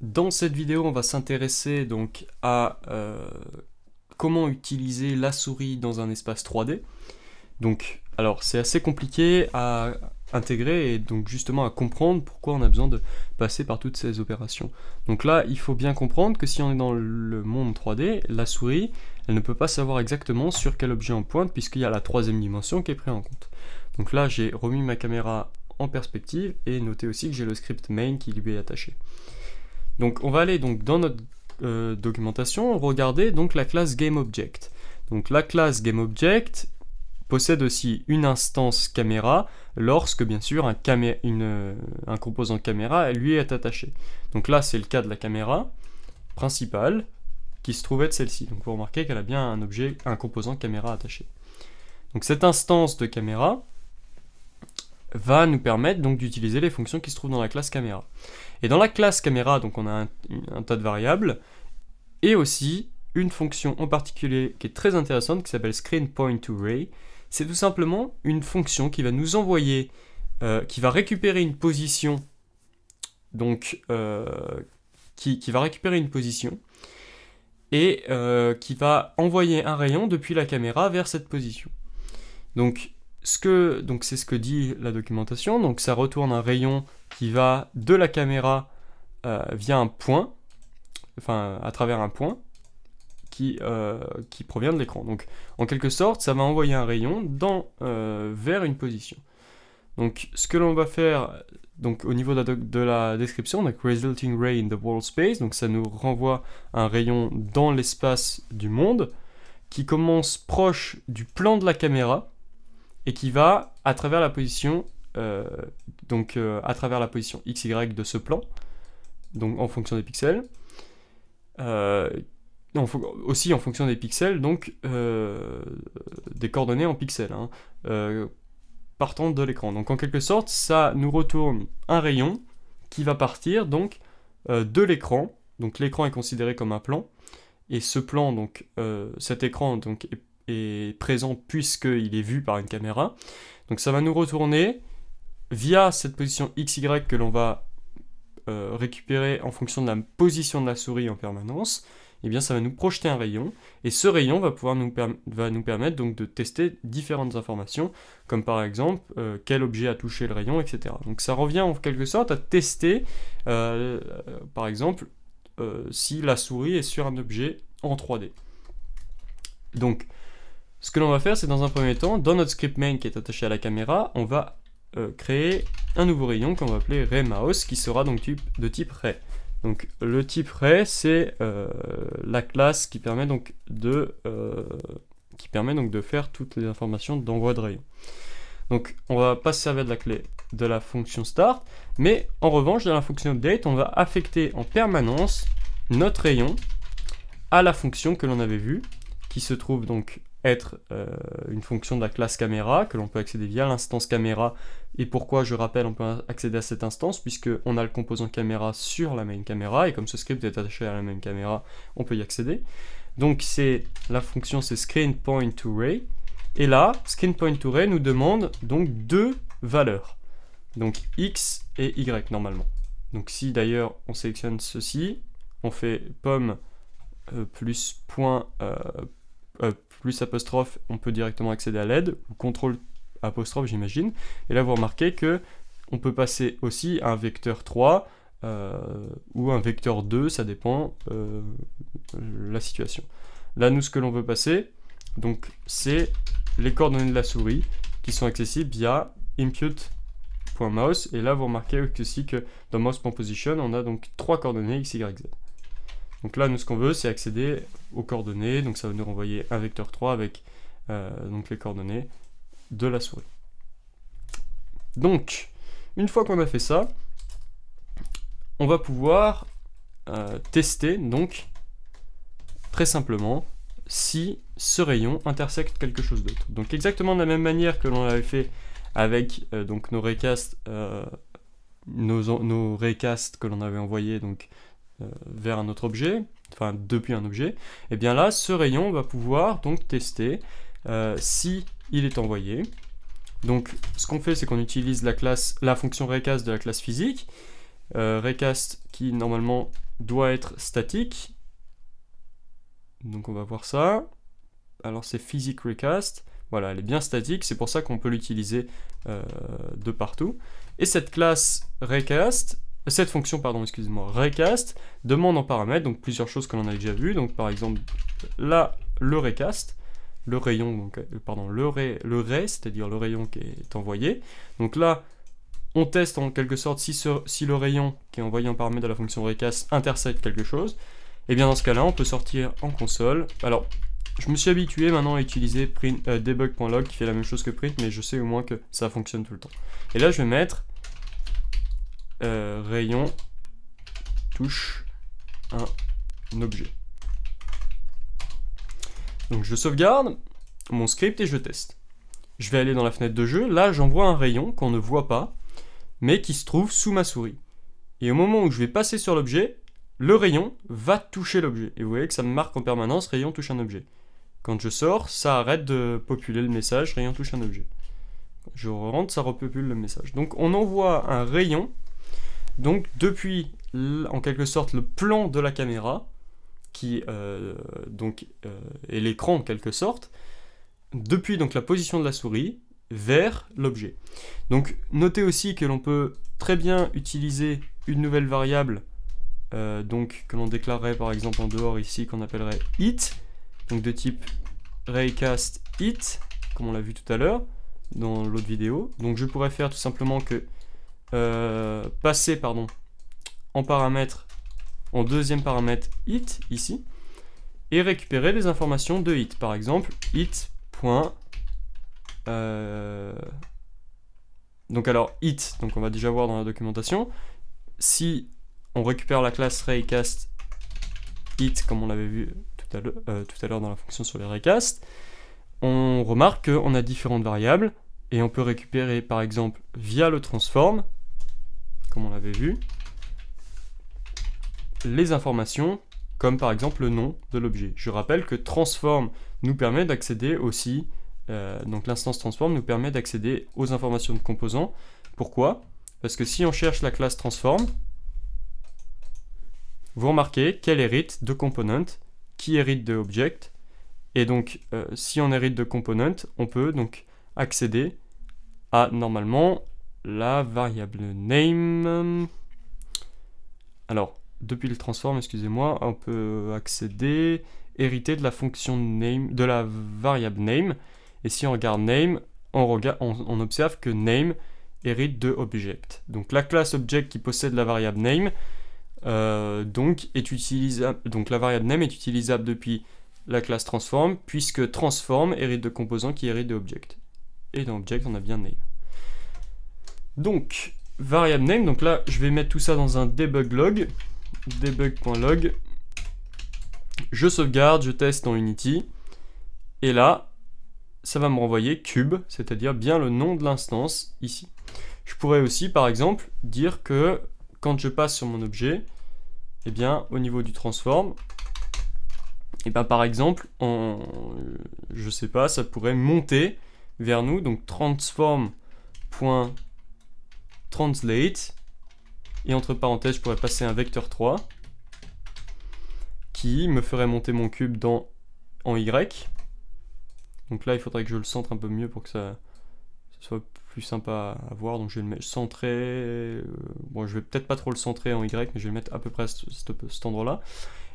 Dans cette vidéo, on va s'intéresser donc à euh, comment utiliser la souris dans un espace 3D. Donc, alors c'est assez compliqué à intégrer et donc justement à comprendre pourquoi on a besoin de passer par toutes ces opérations. Donc là, il faut bien comprendre que si on est dans le monde 3D, la souris, elle ne peut pas savoir exactement sur quel objet on pointe puisqu'il y a la troisième dimension qui est prise en compte. Donc là, j'ai remis ma caméra en perspective et notez aussi que j'ai le script main qui lui est attaché. Donc on va aller donc dans notre euh, documentation, regarder donc la classe GameObject. Donc la classe GameObject possède aussi une instance caméra lorsque bien sûr un, euh, composant caméra lui est attaché. Donc là c'est le cas de la caméra principale qui se trouve être celle-ci. Donc vous remarquez qu'elle a bien un objet, un composant caméra attaché. Donc cette instance de caméra va nous permettre donc d'utiliser les fonctions qui se trouvent dans la classe caméra. Et dans la classe caméra, donc on a un, tas de variables, et aussi une fonction en particulier qui est très intéressante, qui s'appelle ray. C'est tout simplement une fonction qui va nous envoyer, euh, qui va récupérer une position, donc euh, qui, va récupérer une position, et euh, qui va envoyer un rayon depuis la caméra vers cette position. Donc ce que donc c'est ce que dit la documentation. Donc ça retourne un rayon qui va de la caméra euh, via un point, enfin à travers un point, qui, euh, qui provient de l'écran. Donc en quelque sorte, ça va envoyer un rayon dans, euh, vers une position. Donc ce que l'on va faire donc, au niveau de la description, donc resulting ray in the world space, donc ça nous renvoie un rayon dans l'espace du monde qui commence proche du plan de la caméra et qui va à travers la position euh, donc euh, à travers la position x, y de ce plan, donc en fonction des pixels. Euh, aussi en fonction des pixels, donc des coordonnées en pixels, hein, partant de l'écran. Donc en quelque sorte, ça nous retourne un rayon qui va partir donc de l'écran. Donc l'écran est considéré comme un plan. Et ce plan, donc cet écran donc, est, est présent puisqu'il est vu par une caméra. Donc ça va nous retourner via cette position XY que l'on va euh, récupérer en fonction de la position de la souris en permanence, eh bien ça va nous projeter un rayon, et ce rayon va pouvoir nous, va nous permettre donc de tester différentes informations, comme par exemple euh, quel objet a touché le rayon, etc. Donc ça revient en quelque sorte à tester, euh, par exemple, si la souris est sur un objet en 3D. Donc, ce que l'on va faire, c'est dans un premier temps, dans notre script main qui est attaché à la caméra, on va euh, créer un nouveau rayon qu'on va appeler RayMouse qui sera donc de type Ray. Donc le type Ray, c'est euh, la classe qui permet donc de euh, qui permet donc de faire toutes les informations d'envoi de rayon. Donc on va pas se servir de la clé de la fonction start, mais en revanche dans la fonction update, on va affecter en permanence notre rayon à la fonction que l'on avait vue, qui se trouve donc être euh, une fonction de la classe caméra que l'on peut accéder via l'instance caméra. Et pourquoi je rappelle on peut accéder à cette instance puisque on a le composant caméra sur la main caméra et comme ce script est attaché à la main caméra, on peut y accéder. Donc c'est la fonction c'est screen point to ray et là screen point to ray nous demande donc deux valeurs. Donc x et y normalement. Donc si d'ailleurs on sélectionne ceci, on fait pomme euh, plus point euh, euh, plus apostrophe, on peut directement accéder à l'aide, ou contrôle apostrophe, j'imagine. Et là, vous remarquez que on peut passer aussi à un vecteur 3 euh, ou un vecteur 2, ça dépend euh, la situation. Là, nous, ce que l'on veut passer, donc, c'est les coordonnées de la souris qui sont accessibles via impute.mouse. Et là, vous remarquez aussi que dans mouse.position, on a donc trois coordonnées x, y, z. Donc là, nous, ce qu'on veut, c'est accéder aux coordonnées. Donc ça va nous renvoyer un vecteur 3 avec euh, donc les coordonnées de la souris. Donc, une fois qu'on a fait ça, on va pouvoir euh, tester, donc, très simplement, si ce rayon intersecte quelque chose d'autre. Donc exactement de la même manière que l'on avait fait avec euh, donc nos recasts, nos, que l'on avait envoyés donc euh, vers un autre objet, enfin depuis un objet, et eh bien là, ce rayon va pouvoir donc tester euh, si il est envoyé. Donc ce qu'on fait, c'est qu'on utilise la, classe, la fonction recast de la classe physique, euh, recast qui normalement doit être statique. Donc on va voir ça. Alors c'est physique recast. Voilà, elle est bien statique, c'est pour ça qu'on peut l'utiliser de partout. Et cette classe recast, cette fonction, pardon, excusez-moi, recast demande en paramètre donc plusieurs choses que l'on a déjà vues. Donc par exemple, là, le recast, le rayon, donc, euh, pardon, le ray, le c'est-à-dire le rayon qui est envoyé. Donc là, on teste en quelque sorte si, le rayon qui est envoyé en paramètre de la fonction recast intercepte quelque chose. Et eh bien dans ce cas-là, on peut sortir en console. Alors, je me suis habitué maintenant à utiliser print, euh, debug.log qui fait la même chose que print, mais je sais au moins que ça fonctionne tout le temps. Et là, je vais mettre euh, rayon touche un objet. Donc je sauvegarde mon script et je teste. Je vais aller dans la fenêtre de jeu, là j'envoie un rayon qu'on ne voit pas, mais qui se trouve sous ma souris. Et au moment où je vais passer sur l'objet, le rayon va toucher l'objet. Et vous voyez que ça me marque en permanence rayon touche un objet. Quand je sors, ça arrête de populer le message rayon touche un objet. Je rentre, ça repopule le message. Donc on envoie un rayon donc depuis en quelque sorte le plan de la caméra, qui euh, donc est euh, l'écran en quelque sorte, depuis donc la position de la souris vers l'objet. Donc notez aussi que l'on peut très bien utiliser une nouvelle variable euh, donc que l'on déclarerait par exemple en dehors ici qu'on appellerait hit, donc de type raycast hit, comme on l'a vu tout à l'heure dans l'autre vidéo. Donc je pourrais faire tout simplement que euh, passer pardon, en paramètre, en deuxième paramètre hit ici, et récupérer les informations de hit. Par exemple, hit. Euh, donc alors hit, donc on va déjà voir dans la documentation. Si on récupère la classe raycast hit comme on l'avait vu euh, tout à l'heure dans la fonction sur les raycast, on remarque qu'on a différentes variables et on peut récupérer par exemple via le transform comme on l'avait vu, les informations, comme par exemple le nom de l'objet. Je rappelle que transform nous permet d'accéder aussi, euh, donc l'instance transform nous permet d'accéder aux informations de composants. Pourquoi Parce que si on cherche la classe transform, vous remarquez qu'elle hérite de component, qui hérite de object, et donc euh, si on hérite de component, on peut donc accéder à normalement la variable name. Alors, depuis le transform, excusez-moi, on peut accéder, hériter de la fonction name, de la variable name. Et si on regarde name, on, observe que name hérite de object. Donc la classe object qui possède la variable name, euh, donc, est utilisable, donc la variable name est utilisable depuis la classe transform, puisque transform hérite de composant qui hérite de object. Et dans object, on a bien name. Donc, variable name. Donc là, je vais mettre tout ça dans un debug log. Debug.log. Je sauvegarde, je teste en Unity. Et là, ça va me renvoyer cube, c'est-à-dire bien le nom de l'instance ici. Je pourrais aussi, par exemple, dire que quand je passe sur mon objet, et eh bien, au niveau du transform, et eh bien, par exemple, je sais pas, ça pourrait monter vers nous, donc transform.log translate, et entre parenthèses, je pourrais passer un vecteur 3, qui me ferait monter mon cube dans, en Y. Donc là, il faudrait que je le centre un peu mieux pour que ça, soit plus sympa à voir. Donc je vais le centrer. Euh, bon, je vais peut-être pas trop le centrer en Y, mais je vais le mettre à peu près à cet endroit-là.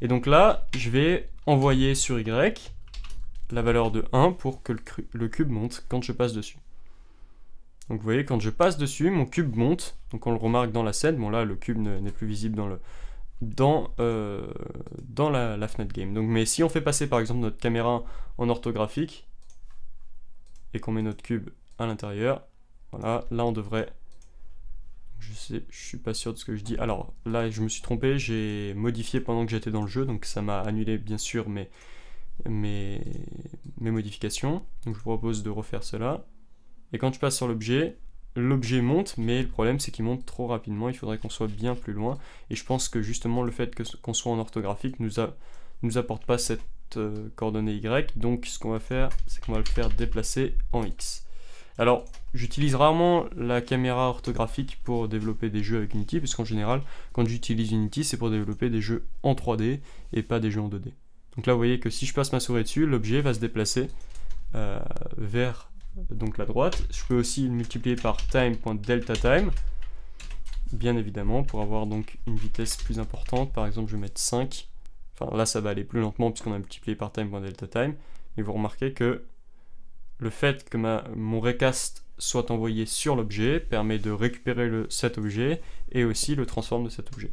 Et donc là, je vais envoyer sur Y la valeur de 1 pour que le cube monte quand je passe dessus. Donc vous voyez, quand je passe dessus, mon cube monte. Donc on le remarque dans la scène. Bon là, le cube n'est plus visible dans, le, dans, euh, dans la, fenêtre game. Donc, mais si on fait passer par exemple notre caméra en orthographique et qu'on met notre cube à l'intérieur, voilà, là on devrait... Je sais, je suis pas sûr de ce que je dis. Alors là, je me suis trompé, j'ai modifié pendant que j'étais dans le jeu, donc ça m'a annulé bien sûr mes, mes modifications. Donc je vous propose de refaire cela. Et quand je passe sur l'objet, l'objet monte, mais le problème c'est qu'il monte trop rapidement, il faudrait qu'on soit bien plus loin. Et je pense que justement le fait qu'on soit en orthographique nous, nous apporte pas cette euh, coordonnée Y. Donc ce qu'on va faire, c'est qu'on va le faire déplacer en X. Alors j'utilise rarement la caméra orthographique pour développer des jeux avec Unity, puisqu'en général quand j'utilise Unity c'est pour développer des jeux en 3D et pas des jeux en 2D. Donc là vous voyez que si je passe ma souris dessus, l'objet va se déplacer euh, vers donc la droite. Je peux aussi le multiplier par time.deltaTime time, bien évidemment, pour avoir donc une vitesse plus importante. Par exemple, je vais mettre 5. Enfin, là, ça va aller plus lentement puisqu'on a multiplié par time.deltaTime time. Et vous remarquez que le fait que ma, mon recast soit envoyé sur l'objet permet de récupérer le, cet objet et aussi le transforme de cet objet.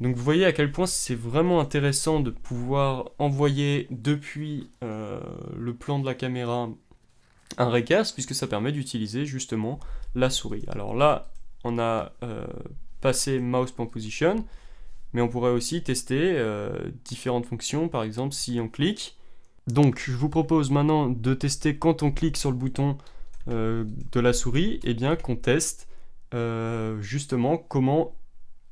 Donc vous voyez à quel point c'est vraiment intéressant de pouvoir envoyer depuis euh, le plan de la caméra un recast puisque ça permet d'utiliser justement la souris. Alors là, on a euh, passé mouse position, mais on pourrait aussi tester euh, différentes fonctions, par exemple si on clique. Donc je vous propose maintenant de tester quand on clique sur le bouton euh, de la souris, et eh bien qu'on teste justement comment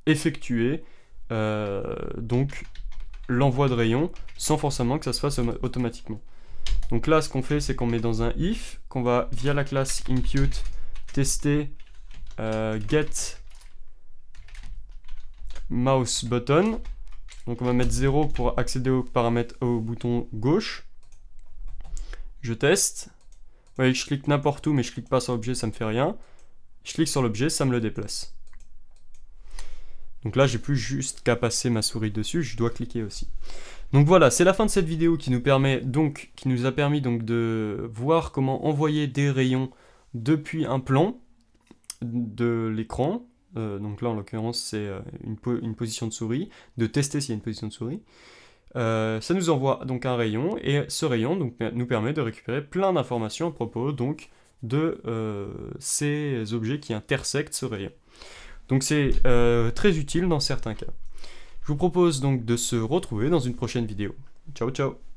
effectuer donc l'envoi de rayon sans forcément que ça se fasse automatiquement. Donc là, ce qu'on fait, c'est qu'on met dans un if, qu'on va via la classe impute tester euh, get mouse button. Donc on va mettre 0 pour accéder aux paramètres au bouton gauche. Je teste. Vous voyez je clique n'importe où, mais je clique pas sur l'objet, ça me fait rien. Je clique sur l'objet, ça me le déplace. Donc là, j'ai plus juste qu'à passer ma souris dessus, je dois cliquer aussi. Donc voilà, c'est la fin de cette vidéo qui nous, permet donc, qui nous a permis donc de voir comment envoyer des rayons depuis un plan de l'écran. Euh, donc là, en l'occurrence, c'est euh, une, position de souris, de tester s'il y a une position de souris. Euh, ça nous envoie donc un rayon, et ce rayon donc, nous permet de récupérer plein d'informations à propos donc, de ces objets qui intersectent ce rayon. Donc c'est très utile dans certains cas. Je vous propose donc de se retrouver dans une prochaine vidéo. Ciao ciao